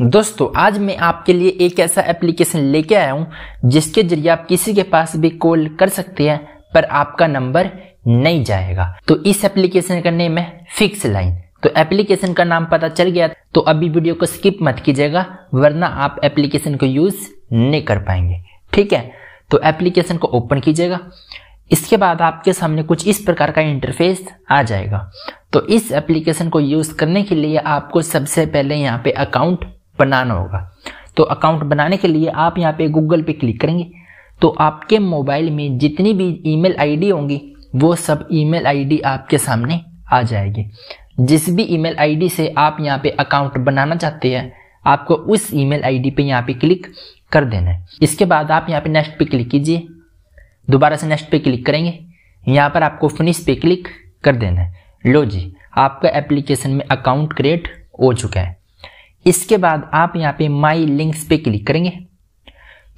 दोस्तों आज मैं आपके लिए एक ऐसा एप्लीकेशन लेके आया हूँ जिसके जरिए आप किसी के पास भी कॉल कर सकते हैं पर आपका नंबर नहीं जाएगा तो इस एप्लीकेशन का नेम है फिक्स लाइन तो एप्लीकेशन का नाम पता चल गया तो अभी वीडियो को स्किप मत कीजिएगा वरना आप एप्लीकेशन को यूज नहीं कर पाएंगे ठीक है तो एप्लीकेशन को ओपन कीजिएगा इसके बाद आपके सामने कुछ इस प्रकार का इंटरफेस आ जाएगा तो इस एप्लीकेशन को यूज़ करने के लिए आपको सबसे पहले यहाँ पे अकाउंट बनाना होगा तो अकाउंट बनाने के लिए आप यहाँ पे गूगल पे क्लिक करेंगे तो आपके मोबाइल में जितनी भी ईमेल आईडी होंगी वो सब ईमेल आईडी आपके सामने आ जाएगी जिस भी ईमेल आईडी से आप यहाँ पे अकाउंट बनाना चाहते हैं आपको उस ईमेल आईडी पे यहाँ पे क्लिक कर देना है इसके बाद आप यहाँ पे नेक्स्ट पे क्लिक कीजिए दोबारा से नेक्स्ट पे क्लिक करेंगे यहाँ पर आपको फिनिश पे क्लिक कर देना है लो जी आपका एप्लीकेशन में अकाउंट क्रिएट हो चुका है इसके बाद आप यहाँ पे माई लिंक्स पे क्लिक करेंगे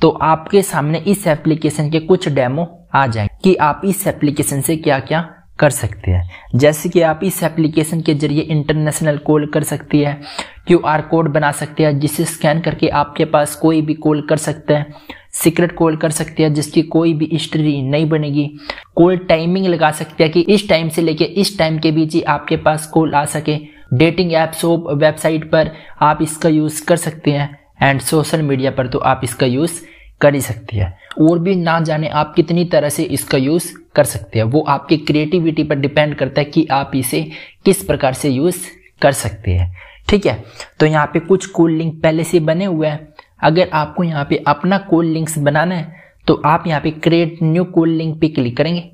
तो आपके सामने इस एप्लीकेशन के कुछ डेमो आ जाएंगे कि आप इस एप्लीकेशन से क्या क्या कर सकते हैं जैसे कि आप इस एप्लीकेशन के जरिए इंटरनेशनल कॉल कर सकती है क्यू आर कोड बना सकते हैं जिसे स्कैन करके आपके पास कोई भी कॉल कर सकते हैं सीक्रेट कॉल कर सकते हैं जिसकी कोई भी हिस्ट्री नहीं बनेगी कॉल टाइमिंग लगा सकते हैं कि इस टाइम से लेके इस टाइम के बीच ही आपके पास कॉल आ सके डेटिंग ऐप्स हो वेबसाइट पर आप इसका यूज़ कर सकते हैं एंड सोशल मीडिया पर तो आप इसका यूज़ कर ही सकते हैं और भी ना जाने आप कितनी तरह से इसका यूज़ कर सकते हैं वो आपकी क्रिएटिविटी पर डिपेंड करता है कि आप इसे किस प्रकार से यूज़ कर सकते हैं ठीक है तो यहाँ पे कुछ कोल लिंक पहले से बने हुए हैं अगर आपको यहाँ पे अपना कोल लिंक्स बनाना है तो आप यहाँ पे क्रिएट न्यू कोल लिंक पे क्लिक करेंगे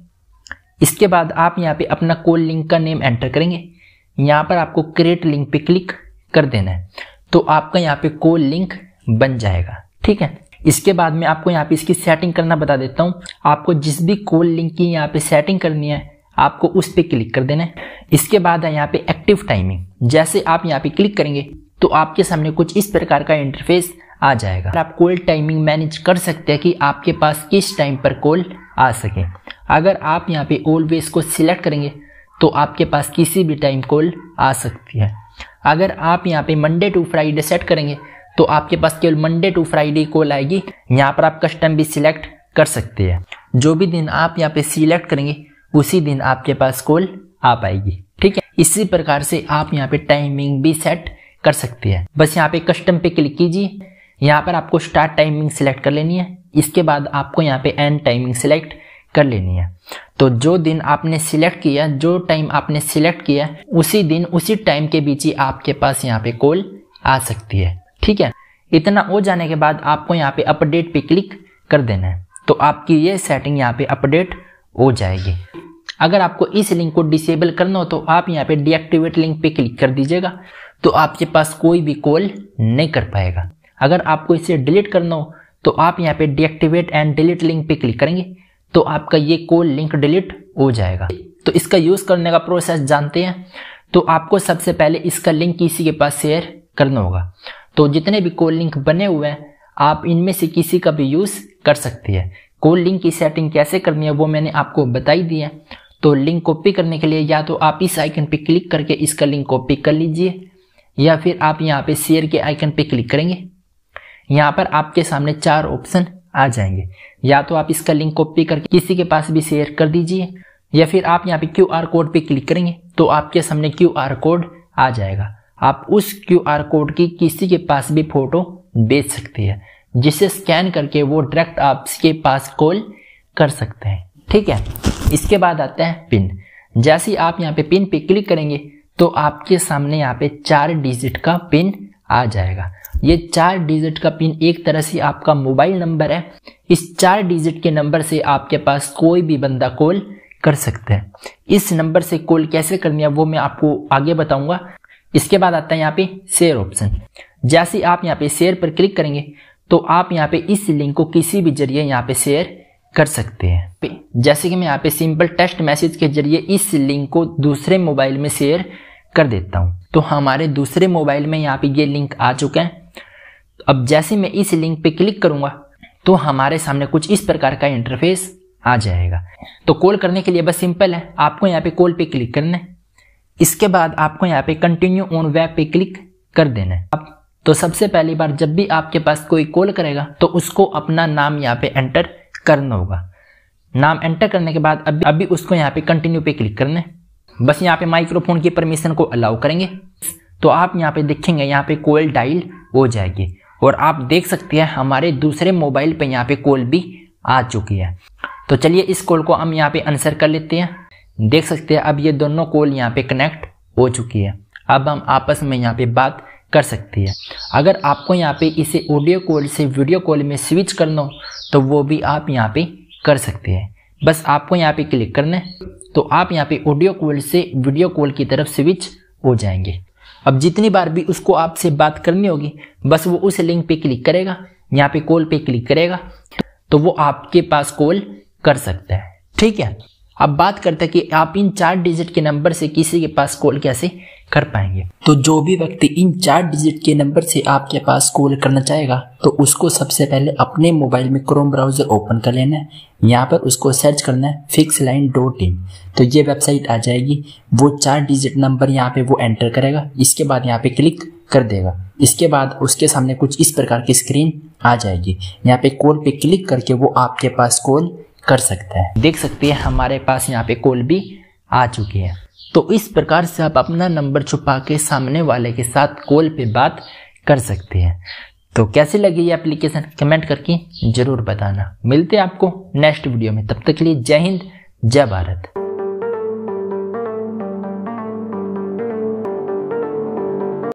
इसके बाद आप यहाँ पे अपना कोल लिंक का नेम एंटर करेंगे यहाँ पर आपको क्रिएट लिंक पे क्लिक कर देना है तो आपका यहाँ पे को लिंक बन जाएगा ठीक है इसके बाद में आपको यहाँ पे इसकी सेटिंग करना बता देता हूँ आपको जिस भी कोल लिंक की यहाँ पे सेटिंग करनी है आपको उस पर क्लिक कर देना है इसके बाद है यहाँ पे एक्टिव टाइमिंग जैसे आप यहाँ पे क्लिक करेंगे तो आपके सामने कुछ इस प्रकार का इंटरफेस आ जाएगा आप कॉल टाइमिंग मैनेज कर सकते हैं कि आपके पास किस टाइम पर कॉल आ सके अगर आप यहाँ पे ऑलवेज को सिलेक्ट करेंगे तो आपके पास किसी भी टाइम कॉल आ सकती है अगर आप यहाँ पे मंडे टू फ्राइडे सेट करेंगे तो आपके पास केवल मंडे टू फ्राइडे कॉल आएगी यहाँ पर आप कस्टम भी सिलेक्ट कर सकते हैं जो भी दिन आप यहाँ पे सिलेक्ट करेंगे उसी दिन आपके पास कॉल आ पाएगी ठीक है इसी प्रकार से आप यहाँ पे टाइमिंग भी सेट कर सकते हैं बस यहाँ पे कस्टम पे क्लिक कीजिए यहाँ पर आपको स्टार्ट टाइमिंग सिलेक्ट कर लेनी है इसके बाद आपको यहाँ पे एंड टाइमिंग सिलेक्ट कर लेनी है तो जो दिन आपने सिलेक्ट किया जो टाइम आपने सिलेक्ट किया उसी दिन उसी टाइम के बीच ही आपके पास यहाँ पे कॉल आ सकती है ठीक है इतना हो जाने के बाद आपको यहाँ पे अपडेट पे क्लिक कर देना है तो आपकी ये सेटिंग यहाँ पे अपडेट हो जाएगी अगर आपको इस लिंक को डिसेबल करना हो तो आप यहाँ पे डीएक्टिवेट लिंक पे क्लिक कर दीजिएगा तो आपके पास कोई भी कॉल नहीं कर पाएगा अगर आपको इसे डिलीट करना हो तो आप यहाँ पे डीएक्टिवेट एंड डिलीट लिंक पे क्लिक करेंगे तो आपका ये कोड लिंक डिलीट हो जाएगा तो इसका यूज़ करने का प्रोसेस जानते हैं तो आपको सबसे पहले इसका लिंक किसी के पास शेयर करना होगा तो जितने भी कोल लिंक बने हुए हैं आप इनमें से किसी का भी यूज़ कर सकती है कोल लिंक की सेटिंग कैसे करनी है वो मैंने आपको बताई दी है तो लिंक कॉपी करने के लिए या तो आप इस आइकन पे क्लिक करके इसका लिंक कॉपी कर लीजिए या फिर आप यहाँ पे शेयर के आइकन पे क्लिक करेंगे यहाँ पर आपके सामने चार ऑप्शन आ जाएंगे या तो आप इसका लिंक कॉपी करके किसी के पास भी शेयर कर दीजिए या फिर आप यहाँ पे क्यू आर कोड पे क्लिक करेंगे तो आपके सामने क्यू आर कोड आ जाएगा आप उस क्यू आर कोड की किसी के पास भी फोटो भेज सकते हैं जिसे स्कैन करके वो डायरेक्ट आपके पास कॉल कर सकते हैं ठीक है इसके बाद आता है पिन जैसे ही आप यहाँ पे पिन पे क्लिक करेंगे तो आपके सामने यहाँ पे चार डिजिट का पिन आ जाएगा ये चार डिजिट का पिन एक तरह से आपका मोबाइल नंबर है इस चार डिजिट के नंबर से आपके पास कोई भी बंदा कॉल कर सकता है इस नंबर से कॉल कैसे करनी है वो मैं आपको आगे बताऊंगा इसके बाद आता है यहाँ पे शेयर ऑप्शन जैसे आप यहाँ पे शेयर पर क्लिक करेंगे तो आप यहाँ पे इस लिंक को किसी भी जरिए यहाँ पे शेयर कर सकते हैं जैसे कि मैं यहाँ पे सिंपल टेक्स्ट मैसेज के जरिए इस लिंक को दूसरे मोबाइल में शेयर कर देता हूँ तो हमारे दूसरे मोबाइल में यहाँ पे ये लिंक आ चुका है अब जैसे मैं इस लिंक पे क्लिक करूंगा तो हमारे सामने कुछ इस प्रकार का इंटरफेस आ जाएगा तो कॉल करने के लिए बस सिंपल है आपको यहाँ पे कॉल पे क्लिक करना है इसके बाद आपको यहाँ पे कंटिन्यू ऑन वेब पे क्लिक कर देना है अब तो सबसे पहली बार जब भी आपके पास कोई कॉल करेगा तो उसको अपना नाम यहाँ पे एंटर करना होगा नाम एंटर करने के बाद अभी अभी उसको यहाँ पे कंटिन्यू पे क्लिक करना है बस यहाँ पे माइक्रोफोन की परमिशन को अलाउ करेंगे तो आप यहाँ पे देखेंगे यहाँ पे कॉल डाइल हो जाएगी और आप देख सकते हैं हमारे दूसरे मोबाइल पे यहाँ पे कॉल भी आ चुकी है तो चलिए इस कॉल को हम यहाँ पे आंसर कर लेते हैं देख सकते हैं अब ये दोनों कॉल यहाँ पे कनेक्ट हो चुकी है अब हम आपस में यहाँ पे बात कर सकते हैं अगर आपको यहाँ पे इसे ऑडियो कॉल से वीडियो कॉल में स्विच करना हो तो वो भी आप यहाँ पे कर सकते हैं बस आपको यहाँ पे क्लिक करना है तो आप यहाँ पे ऑडियो कॉल से वीडियो कॉल की तरफ स्विच हो जाएंगे अब जितनी बार भी उसको आपसे बात करनी होगी बस वो उस लिंक पे क्लिक करेगा यहाँ पे कॉल पे क्लिक करेगा तो वो आपके पास कॉल कर सकता है ठीक है अब बात करते हैं कि आप इन चार डिजिट के नंबर से किसी के पास कॉल कैसे कर पाएंगे तो जो भी व्यक्ति इन चार डिजिट के नंबर से आपके पास कॉल करना चाहेगा तो उसको सबसे पहले अपने मोबाइल में क्रोम ब्राउजर ओपन कर लेना है यहाँ पर उसको सर्च करना है फिक्स लाइन डॉट इन तो ये वेबसाइट आ जाएगी वो चार डिजिट नंबर यहाँ पे वो एंटर करेगा इसके बाद यहाँ पे क्लिक कर देगा इसके बाद उसके सामने कुछ इस प्रकार की स्क्रीन आ जाएगी यहाँ पे कॉल पे क्लिक करके वो आपके पास कॉल कर सकते हैं देख सकते हैं हमारे पास यहाँ पे कॉल भी आ चुकी है तो इस प्रकार से आप अपना नंबर छुपा के सामने वाले के साथ कॉल पे बात कर सकते हैं तो कैसी लगी ये एप्लीकेशन कमेंट करके ज़रूर बताना मिलते हैं आपको नेक्स्ट वीडियो में तब तक के लिए जय हिंद जय भारत